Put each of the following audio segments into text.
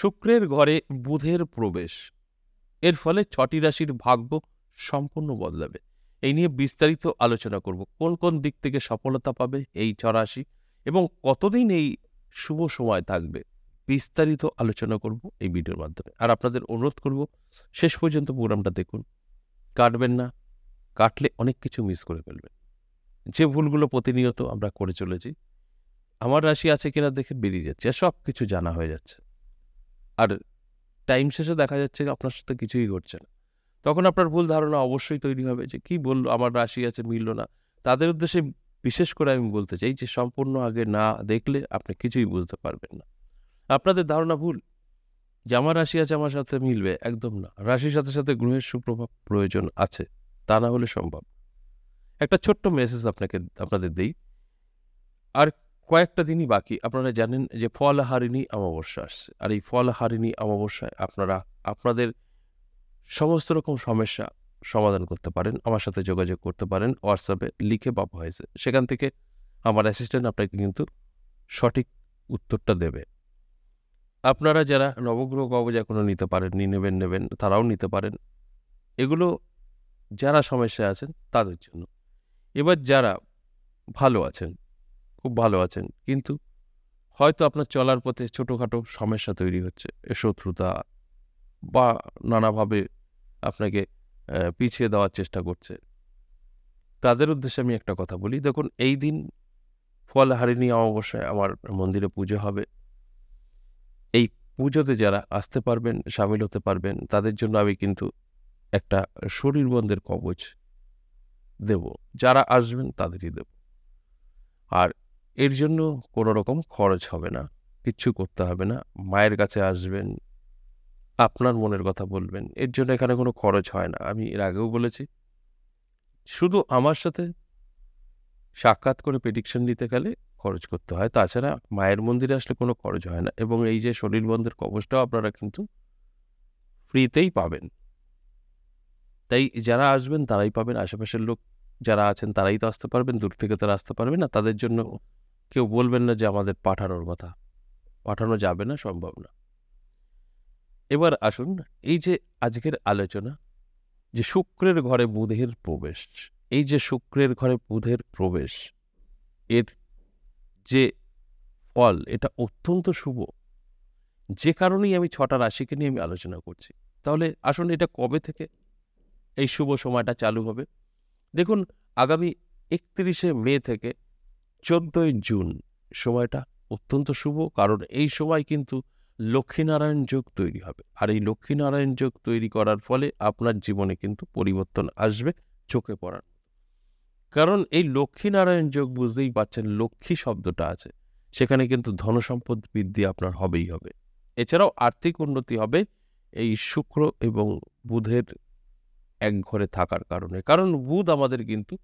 শুক্রের ঘরে বুধের প্রবেশ এর ফলে ছটি রাশির ভাগ্য সম্পূর্ণ বদলাবে এই নিয়ে বিস্তারিত আলোচনা করব কোন কোন দিক থেকে সফলতা পাবে এই ছরাশি এবং কতদিন এই শুভ সময় থাকবে বিস্তারিত আলোচনা করব এই ভিডিওর মাধ্যমে আর আপনাদের অনুরোধ করব শেষ পর্যন্ত প্রোগ্রামটা দেখুন কাটবেন না কাটলে অনেক কিছু মিস করে ফেলবেন যে ভুলগুলো প্রতিনিয়ত আমরা করে চলেছি আমার রাশি আছে কিনা দেখে বেরিয়ে যাচ্ছে সব কিছু জানা হয়ে যাচ্ছে আর টাইম শেষে দেখা যাচ্ছে আপনার সাথে কিছুই ঘটছে না তখন আপনার ভুল ধারণা অবশ্যই তৈরি হবে যে কি বলল আমার রাশি আছে মিলল না তাদের উদ্দেশ্যে বিশেষ করে আমি বলতে চাই যে সম্পূর্ণ আগে না দেখলে আপনি কিছুই বুঝতে পারবেন না আপনাদের ধারণা ভুল যে আমার রাশি আছে আমার সাথে মিলবে একদম না রাশির সাথে সাথে গ্রহের সুপ্রভাব প্রয়োজন আছে তা না হলে সম্ভব একটা ছোট্ট মেসেজ আপনাকে আপনাদের দিই আর কয়েকটা দিনই বাকি আপনারা জানেন যে ফল হারিনী অমাবস্যা আসছে আর এই ফল হারিনী অমাবস্যায় আপনারা আপনাদের সমস্ত রকম সমস্যা সমাধান করতে পারেন আমার সাথে যোগাযোগ করতে পারেন হোয়াটসঅ্যাপে লিখে বা ভয়েসে সেখান থেকে আমার অ্যাসিস্ট্যান্ট আপনাকে কিন্তু সঠিক উত্তরটা দেবে আপনারা যারা নবগ্রহ কবজ এখনও নিতে পারেননি নেবেন নেবেন তারাও নিতে পারেন এগুলো যারা সমস্যায় আছেন তাদের জন্য এবার যারা ভালো আছেন খুব ভালো আছেন কিন্তু হয়তো আপনার চলার পথে ছোটোখাটো সমস্যা তৈরি হচ্ছে শত্রুতা বা নানাভাবে আপনাকে পিছিয়ে দেওয়ার চেষ্টা করছে তাদের উদ্দেশ্যে আমি একটা কথা বলি দেখুন এই দিন ফল হারিনি অবশ্যই আমার মন্দিরে পুজো হবে এই পুজোতে যারা আসতে পারবেন সামিল হতে পারবেন তাদের জন্য আমি কিন্তু একটা শরীরবন্ধের কবচ দেব যারা আসবেন তাদেরই দেব আর এর জন্য কোনো রকম খরচ হবে না কিচ্ছু করতে হবে না মায়ের কাছে আসবেন আপনার মনের কথা বলবেন এর জন্য এখানে কোনো খরচ হয় না আমি এর আগেও বলেছি শুধু আমার সাথে সাক্ষাৎ করে প্রেডিকশন নিতে গেলে খরচ করতে হয় তাছাড়া মায়ের মন্দিরে আসলে কোনো খরচ হয় না এবং এই যে শরীর বন্ধের কবচটাও আপনারা কিন্তু ফ্রিতেই পাবেন তাই যারা আসবেন তারাই পাবেন আশেপাশের লোক যারা আছেন তারাই তো আসতে পারবেন দূর থেকে তারা আসতে পারবেন না তাদের জন্য কেউ বলবেন না যে আমাদের পাঠানোর কথা পাঠানো যাবে না সম্ভব না এবার আসুন এই যে আজকের আলোচনা যে শুক্রের ঘরে বুধের প্রবেশ এই যে শুক্রের ঘরে বুধের প্রবেশ এর যে ফল এটা অত্যন্ত শুভ যে কারণেই আমি ছটা রাশিকে নিয়ে আমি আলোচনা করছি তাহলে আসুন এটা কবে থেকে এই শুভ সময়টা চালু হবে দেখুন আগামী একত্রিশে মে থেকে চোদ্দই জুন সময়টা অত্যন্ত শুভ কারণ এই সময় কিন্তু লক্ষ্মীনারায়ণ যোগ তৈরি হবে আর এই লক্ষ্মীনারায়ণ যোগ তৈরি করার ফলে আপনার জীবনে কিন্তু পরিবর্তন আসবে চোখে পড়ার কারণ এই লক্ষ্মীনারায়ণ যোগ বুঝতেই পাচ্ছেন লক্ষ্মী শব্দটা আছে সেখানে কিন্তু ধনসম্পদ বৃদ্ধি আপনার হবেই হবে এছাড়াও আর্থিক উন্নতি হবে এই শুক্র এবং বুধের এক ঘরে থাকার কারণে কারণ বুধ আমাদের কিন্তু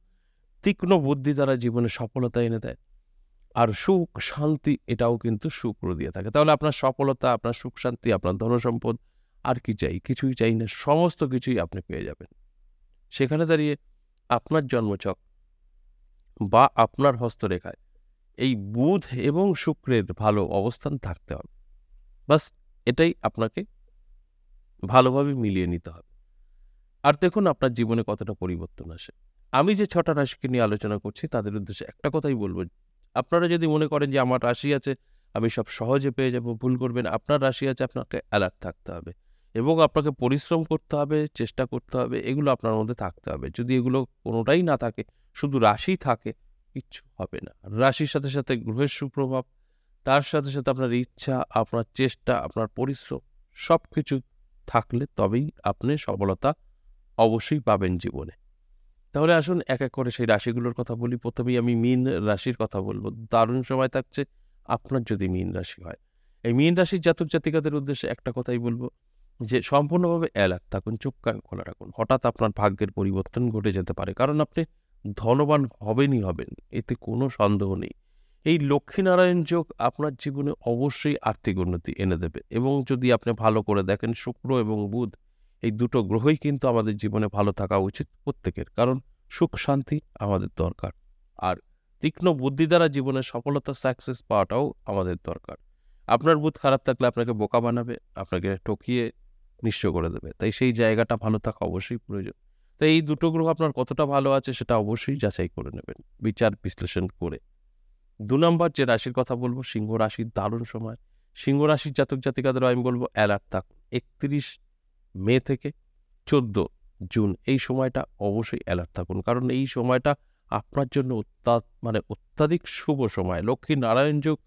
তীক্ষ্ণ বুদ্ধি দ্বারা জীবনে সফলতা এনে দেয় আর সুখ শান্তি এটাও কিন্তু শুক্র দিয়ে থাকে তাহলে আপনার সফলতা আপনার সুখ শান্তি আপনার ধনসম্পদ আর কি চাই কিছুই চাই না সমস্ত কিছুই আপনি পেয়ে যাবেন সেখানে দাঁড়িয়ে আপনার জন্মচক বা আপনার হস্তরেখায় এই বুধ এবং শুক্রের ভালো অবস্থান থাকতে হবে বাস এটাই আপনাকে ভালোভাবে মিলিয়ে নিতে হবে আর দেখুন আপনার জীবনে কতটা পরিবর্তন আসে আমি যে ছটা রাশিকে নিয়ে আলোচনা করছি তাদের উদ্দেশ্যে একটা কথাই বলবো আপনারা যদি মনে করেন যে আমার রাশি আছে আমি সব সহজে পেয়ে যাব ভুল করবেন আপনার রাশি আছে আপনাকে অ্যালার্ট থাকতে হবে এবং আপনাকে পরিশ্রম করতে হবে চেষ্টা করতে হবে এগুলো আপনার মধ্যে থাকতে হবে যদি এগুলো কোনোটাই না থাকে শুধু রাশি থাকে কিচ্ছু হবে না রাশির সাথে সাথে গ্রহের সুপ্রভাব তার সাথে সাথে আপনার ইচ্ছা আপনার চেষ্টা আপনার পরিশ্রম সব কিছু থাকলে তবেই আপনি সফলতা অবশ্যই পাবেন জীবনে তাহলে আসুন এক এক করে সেই রাশিগুলোর কথা বলি প্রথমেই আমি মীন রাশির কথা বলবো দারুণ সময় থাকছে আপনার যদি মীন রাশি হয় এই মীন রাশির জাতক জাতিকাদের উদ্দেশ্যে একটা কথাই বলবো যে সম্পূর্ণভাবে অ্যালার্ট থাকুন চোখ কান খোলা রাখুন হঠাৎ আপনার ভাগ্যের পরিবর্তন ঘটে যেতে পারে কারণ আপনি ধনবান হবেনই হবেন এতে কোনো সন্দেহ নেই এই লক্ষ্মীনারায়ণ যোগ আপনার জীবনে অবশ্যই আর্থিক উন্নতি এনে দেবে এবং যদি আপনি ভালো করে দেখেন শুক্র এবং বুধ এই দুটো গ্রহই কিন্তু আমাদের জীবনে ভালো থাকা উচিত প্রত্যেকের কারণ সুখ শান্তি আমাদের দরকার আর তীক্ষ্ণ বুদ্ধি দ্বারা জীবনে সফলতা সাকসেস পাওয়াটাও আমাদের দরকার আপনার বুধ খারাপ থাকলে আপনাকে বোকা বানাবে আপনাকে ঠকিয়ে নিঃস্ব করে দেবে তাই সেই জায়গাটা ভালো থাকা অবশ্যই প্রয়োজন তাই এই দুটো গ্রহ আপনার কতটা ভালো আছে সেটা অবশ্যই যাচাই করে নেবেন বিচার বিশ্লেষণ করে দু নম্বর যে রাশির কথা বলবো সিংহ রাশির দারুণ সময় সিংহ রাশির জাতক জাতিকাদের আমি বলবো অ্যালার্ট থাকুন একত্রিশ মে থেকে চোদ্দ জুন এই সময়টা অবশ্যই অ্যালার্ট থাকুন কারণ এই সময়টা আপনার জন্য অত্যা মানে অত্যাধিক শুভ সময় লক্ষ্মী নারায়ণ যুগ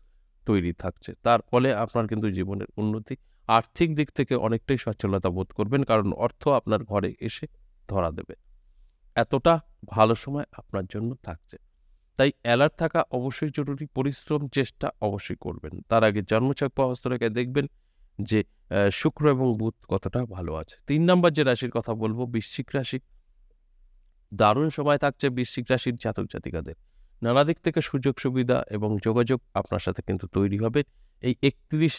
তৈরি থাকছে তার ফলে আপনার কিন্তু জীবনের উন্নতি আর্থিক দিক থেকে অনেকটাই সচ্ছলতা বোধ করবেন কারণ অর্থ আপনার ঘরে এসে ধরা দেবে এতটা ভালো সময় আপনার জন্য থাকছে তাই অ্যালার্ট থাকা অবশ্যই জরুরি পরিশ্রম চেষ্টা অবশ্যই করবেন তার আগে জন্মচক্র বা হস্তরেখায় দেখবেন যে শুক্র এবং বুধ কতটা ভালো আছে তিন নম্বর যে রাশির কথা বলবো বৃশ্চিক রাশি দারুণ সময় থাকছে বৃশ্চিক রাশির জাতক জাতিকাদের নানা দিক থেকে সুযোগ সুবিধা এবং যোগাযোগ আপনার সাথে কিন্তু তৈরি হবে এই একত্রিশ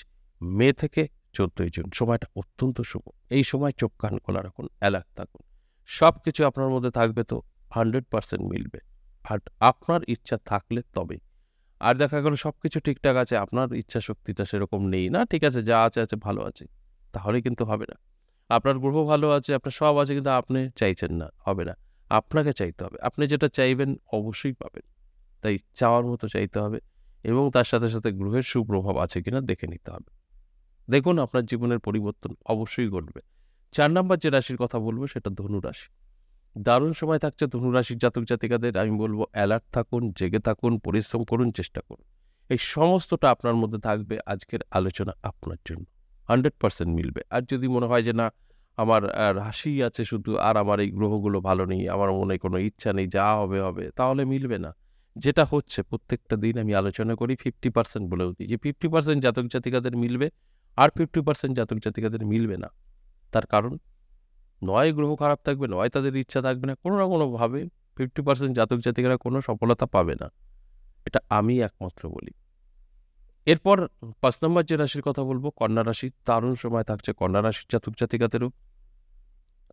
মে থেকে চোদ্দই জুন সময়টা অত্যন্ত শুভ এই সময় চোখ কান খোলা রাখুন অ্যালার্ট থাকুন সব কিছু আপনার মধ্যে থাকবে তো হান্ড্রেড পারসেন্ট মিলবে আর আপনার ইচ্ছা থাকলে তবেই আর দেখা গেল সব কিছু ঠিকঠাক আছে আপনার ইচ্ছা শক্তিটা সেরকম নেই না ঠিক আছে যা আছে আছে ভালো আছে তাহলে কিন্তু হবে না আপনার গ্রহ ভালো আছে আপনার সব আছে কিন্তু আপনি চাইছেন না হবে না আপনাকে চাইতে হবে আপনি যেটা চাইবেন অবশ্যই পাবেন তাই চাওয়ার মতো চাইতে হবে এবং তার সাথে সাথে গ্রহের সুপ্রভাব আছে কিনা দেখে নিতে হবে দেখুন আপনার জীবনের পরিবর্তন অবশ্যই ঘটবে চার নম্বর যে রাশির কথা বলবো সেটা ধনু রাশি দারুণ সময় থাকছে ধনুরাশির জাতক জাতিকাদের আমি বলবো অ্যালার্ট থাকুন জেগে থাকুন পরিশ্রম করুন চেষ্টা করুন এই সমস্তটা আপনার মধ্যে থাকবে আজকের আলোচনা আপনার জন্য হান্ড্রেড পার্সেন্ট মিলবে আর যদি মনে হয় যে না আমার রাশি আছে শুধু আর আমার এই গ্রহগুলো ভালো নেই আমার মনে কোনো ইচ্ছা নেই যা হবে হবে তাহলে মিলবে না যেটা হচ্ছে প্রত্যেকটা দিন আমি আলোচনা করি ফিফটি পার্সেন্ট বলেও দিই যে ফিফটি পার্সেন্ট জাতক জাতিকাদের মিলবে আর ফিফটি পার্সেন্ট জাতক জাতিকাদের মিলবে না তার কারণ নয় গ্রহ খারাপ থাকবে নয় তাদের ইচ্ছা থাকবে না কোনো না কোনোভাবে ফিফটি পার্সেন্ট জাতক জাতিকারা কোনো সফলতা পাবে না এটা আমি একমাত্র বলি এরপর পাঁচ নম্বর যে রাশির কথা বলবো কন্যা রাশি দারুণ সময় থাকছে কন্যা রাশির জাতক জাতিকাদেরও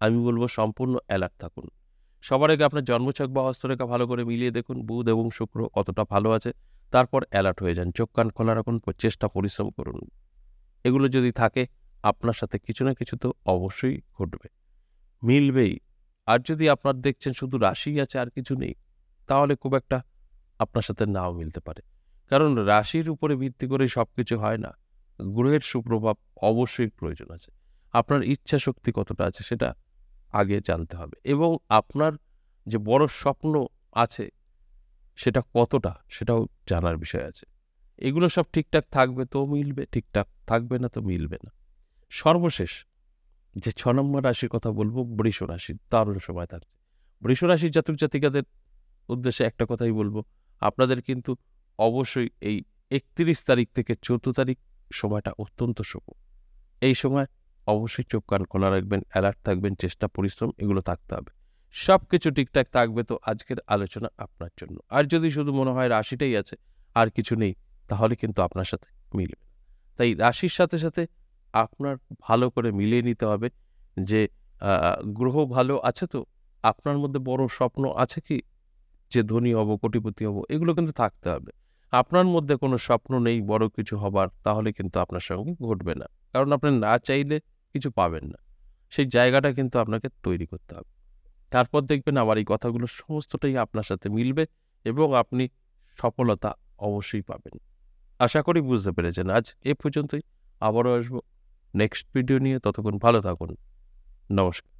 আমি বলবো সম্পূর্ণ অ্যালার্ট থাকুন সবার আগে আপনার জন্মছক বা হস্তরেখা ভালো করে মিলিয়ে দেখুন বুধ এবং শুক্র কতটা ভালো আছে তারপর অ্যালার্ট হয়ে যান চোখ কান খোলা রাখুন চেষ্টা পরিশ্রম করুন এগুলো যদি থাকে আপনার সাথে কিছু না কিছু তো অবশ্যই ঘটবে মিলবেই আর যদি আপনার দেখছেন শুধু রাশি আছে আর কিছু নেই তাহলে খুব একটা আপনার সাথে নাও মিলতে পারে কারণ রাশির উপরে ভিত্তি করে সব কিছু হয় না গ্রহের সুপ্রভাব অবশ্যই প্রয়োজন আছে আপনার ইচ্ছা শক্তি কতটা আছে সেটা আগে জানতে হবে এবং আপনার যে বড় স্বপ্ন আছে সেটা কতটা সেটাও জানার বিষয় আছে এগুলো সব ঠিকঠাক থাকবে তো মিলবে ঠিকঠাক থাকবে না তো মিলবে না সর্বশেষ যে ছ নম্বর রাশির কথা বলবো বৃষ রাশি দারুণ সময় থাকছে বৃষ রাশির জাতক জাতিকাদের উদ্দেশ্যে একটা কথাই বলবো আপনাদের কিন্তু অবশ্যই এই একত্রিশ তারিখ থেকে চোদ্দ তারিখ সময়টা অত্যন্ত শুভ এই সময় অবশ্যই চোখ কান খোলা রাখবেন অ্যালার্ট থাকবেন চেষ্টা পরিশ্রম এগুলো থাকতে হবে সব কিছু ঠিকঠাক থাকবে তো আজকের আলোচনা আপনার জন্য আর যদি শুধু মনে হয় রাশিটাই আছে আর কিছু নেই তাহলে কিন্তু আপনার সাথে মিলবে তাই রাশির সাথে সাথে আপনার ভালো করে মিলিয়ে নিতে হবে যে গ্রহ ভালো আছে তো আপনার মধ্যে বড় স্বপ্ন আছে কি যে ধনী হব কোটিপতি হব এগুলো কিন্তু থাকতে হবে আপনার মধ্যে কোনো স্বপ্ন নেই বড় কিছু হবার তাহলে কিন্তু আপনার সঙ্গে ঘটবে না কারণ আপনি না চাইলে কিছু পাবেন না সেই জায়গাটা কিন্তু আপনাকে তৈরি করতে হবে তারপর দেখবেন আমার এই কথাগুলো সমস্তটাই আপনার সাথে মিলবে এবং আপনি সফলতা অবশ্যই পাবেন আশা করি বুঝতে পেরেছেন আজ এ পর্যন্তই আবারও আসবো নেক্সট ভিডিও নিয়ে ততক্ষণ ভালো থাকুন নমস্কার